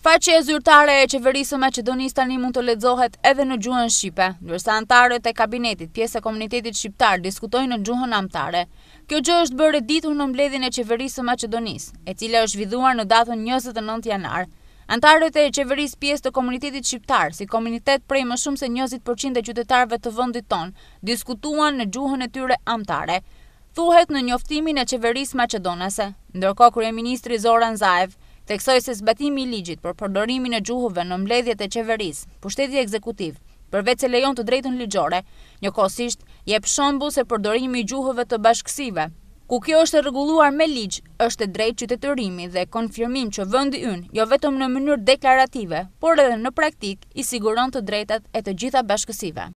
Faqe e zyrtare e qeverisë me që tani mund të ledzohet edhe në gjuhën Shqipe, nërsa antarët e kabinetit, pjesë e komunitetit shqiptar, diskutojnë në gjuhën amtare. Kjo gjë është bërë ditur në mbledhin e qeverisë me që e cila është viduar në datën 29 janar. Antarët e qeverisë pjesë të komunitetit shqiptar, si komunitet prej më shumë se 20% e qytetarve të vëndit ton, diskutuan në gjuhën e tyre amtare. Thuhet në njoftimin e qeverisë Macedonase, ndërko Kryeministri Zoran Zaev, Teksoj se zbatimi i ligjit për përdorimin e gjuhëve në mbledhjet e qeverisë, pushteti ekzekutiv, përveç se lejon të drejtën ligjore, njëkohësisht jep shembull se përdorimi i gjuhëve të bashkësive, ku kjo është rregulluar me ligj, është e drejtë qytetërimi dhe konfirmim që vendi ynë, jo vetëm në mënyrë deklarative, por edhe në praktik, i siguron të drejtat e të gjitha bashkësive.